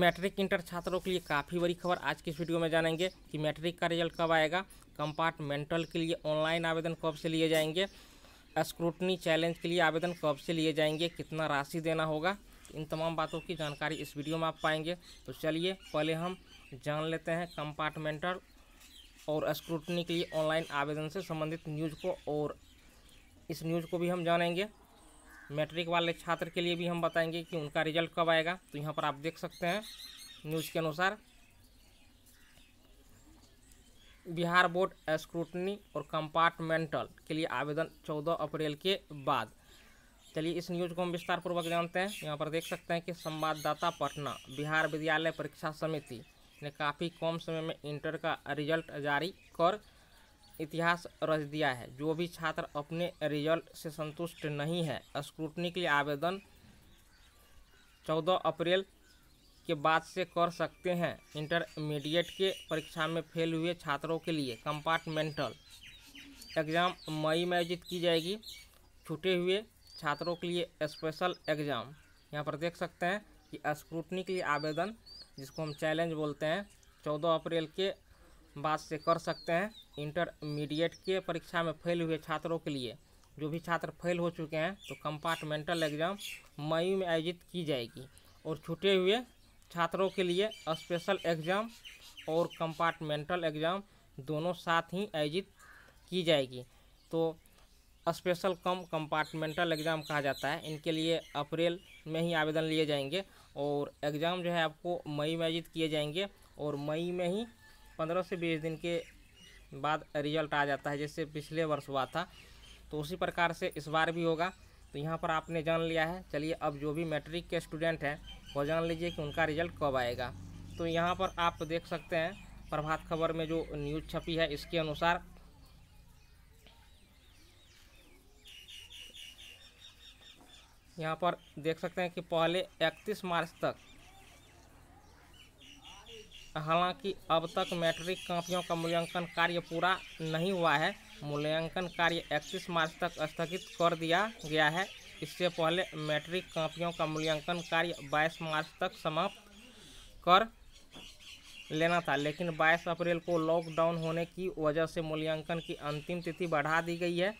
matric inter छात्रों के लिए काफ़ी बड़ी खबर आज की इस वीडियो में जानेंगे कि मैट्रिक का रिजल्ट कब आएगा कंपार्टमेंटल के लिए ऑनलाइन आवेदन कब से लिए जाएंगे स्क्रूटनी चैलेंज के लिए आवेदन कब से लिए जाएंगे कितना राशि देना होगा इन तमाम बातों की जानकारी इस वीडियो में आप पाएंगे तो चलिए पहले हम जान लेते हैं कंपार्टमेंटल और स्क्रूटनी के लिए ऑनलाइन आवेदन से संबंधित न्यूज़ को और इस न्यूज़ को भी हम जानेंगे मैट्रिक वाले छात्र के लिए भी हम बताएंगे कि उनका रिजल्ट कब आएगा तो यहाँ पर आप देख सकते हैं न्यूज़ के अनुसार बिहार बोर्ड स्क्रूटनी और कंपार्टमेंटल के लिए आवेदन 14 अप्रैल के बाद चलिए इस न्यूज़ को हम विस्तारपूर्वक जानते हैं यहाँ पर देख सकते हैं कि संवाददाता पटना बिहार विद्यालय परीक्षा समिति ने काफ़ी कम समय में इंटर का रिजल्ट जारी कर इतिहास रच दिया है जो भी छात्र अपने रिजल्ट से संतुष्ट नहीं है स्क्रूटनी के लिए आवेदन 14 अप्रैल के बाद से कर सकते हैं इंटरमीडिएट के परीक्षा में फेल हुए छात्रों के लिए कंपार्टमेंटल एग्ज़ाम मई में आयोजित की जाएगी छूटे हुए छात्रों के लिए स्पेशल एग्ज़ाम यहाँ पर देख सकते हैं कि स्क्रूटनी के लिए आवेदन जिसको हम चैलेंज बोलते हैं चौदह अप्रैल के बात से कर सकते हैं इंटरमीडिएट के परीक्षा में फेल हुए छात्रों के लिए जो भी छात्र फेल हो चुके हैं तो कंपार्टमेंटल एग्ज़ाम मई में आयोजित की जाएगी और छूटे हुए छात्रों के लिए स्पेशल एग्ज़ाम और कंपार्टमेंटल एग्ज़ाम दोनों साथ ही आयोजित की जाएगी तो स्पेशल कम कंपार्टमेंटल एग्ज़ाम कहा जाता है इनके लिए अप्रैल में ही आवेदन लिए जाएंगे और एग्ज़ाम जो है आपको मई में आयोजित किए जाएंगे और मई में ही पंद्रह से बीस दिन के बाद रिजल्ट आ जाता है जैसे पिछले वर्ष हुआ था तो उसी प्रकार से इस बार भी होगा तो यहाँ पर आपने जान लिया है चलिए अब जो भी मैट्रिक के स्टूडेंट हैं वो जान लीजिए कि उनका रिजल्ट कब आएगा तो यहाँ पर आप देख सकते हैं प्रभात खबर में जो न्यूज़ छपी है इसके अनुसार यहाँ पर देख सकते हैं कि पहले 31 मार्च तक हालांकि अब तक मैट्रिक कॉपियों का मूल्यांकन कार्य पूरा नहीं हुआ है मूल्यांकन कार्य 31 मार्च तक स्थगित कर दिया गया है इससे पहले मैट्रिक कॉपियों का मूल्यांकन कार्य 22 मार्च तक समाप्त कर लेना था लेकिन 22 अप्रैल को लॉकडाउन होने की वजह से मूल्यांकन की अंतिम तिथि बढ़ा दी गई है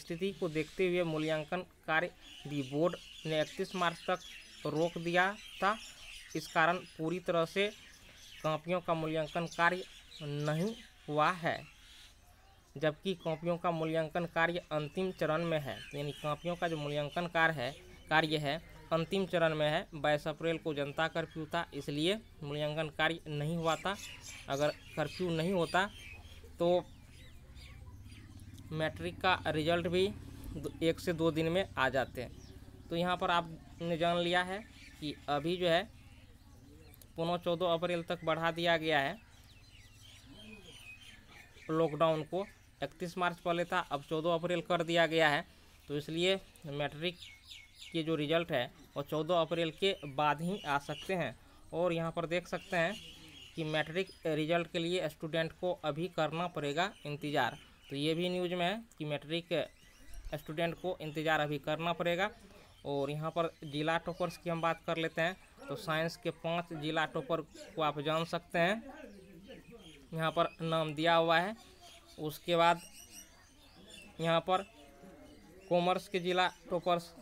स्थिति को देखते हुए मूल्यांकन कार्य भी बोर्ड ने इकतीस मार्च तक रोक दिया था इस कारण पूरी तरह से कॉपियों का मूल्यांकन कार्य नहीं हुआ है जबकि कॉपियों का मूल्यांकन कार्य अंतिम चरण में है यानी कॉपियों का जो मूल्यांकन कार्य है कार्य है अंतिम चरण में है बाईस अप्रैल को जनता कर्फ्यू था इसलिए मूल्यांकन कार्य नहीं हुआ था अगर कर्फ्यू नहीं होता तो मैट्रिक का रिजल्ट भी एक से दो दिन में आ जाते हैं तो यहाँ पर आपने जान लिया है कि अभी जो है पुनः चौदह अप्रैल तक बढ़ा दिया गया है लॉकडाउन को इकतीस मार्च पहले था अब चौदह अप्रैल कर दिया गया है तो इसलिए मैट्रिक के जो रिज़ल्ट है वो चौदह अप्रैल के बाद ही आ सकते हैं और यहाँ पर देख सकते हैं कि मैट्रिक रिज़ल्ट के लिए स्टूडेंट को अभी करना पड़ेगा इंतज़ार तो ये भी न्यूज़ में है कि मैट्रिक स्टूडेंट को इंतज़ार अभी करना पड़ेगा और यहाँ पर जिला टॉपर्स की हम बात कर लेते हैं तो साइंस के पांच जिला टॉपर को आप जान सकते हैं यहाँ पर नाम दिया हुआ है उसके बाद यहाँ पर कॉमर्स के जिला टॉपर्स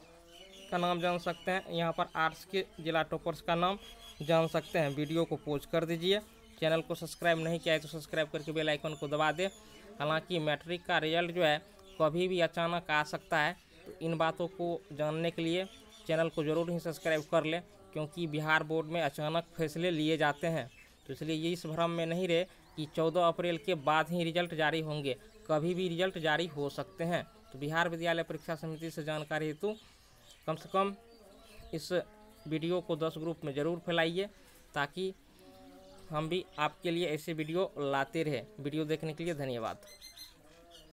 का नाम जान सकते हैं यहाँ पर आर्ट्स के जिला टॉपर्स का नाम जान सकते हैं वीडियो को पोज कर दीजिए चैनल को सब्सक्राइब नहीं किया है तो सब्सक्राइब करके बेल आइकन को दबा दें हालांकि मैट्रिक का रिजल्ट जो है कभी भी अचानक आ सकता है तो इन बातों को जानने के लिए चैनल को ज़रूर ही सब्सक्राइब कर लें क्योंकि बिहार बोर्ड में अचानक फैसले लिए जाते हैं तो इसलिए ये इस भ्रम में नहीं रहे कि 14 अप्रैल के बाद ही रिजल्ट जारी होंगे कभी भी रिजल्ट जारी हो सकते हैं तो बिहार विद्यालय परीक्षा समिति से जानकारी हेतु कम से कम इस वीडियो को दस ग्रुप में ज़रूर फैलाइए ताकि हम भी आपके लिए ऐसे वीडियो लाते रहे वीडियो देखने के लिए धन्यवाद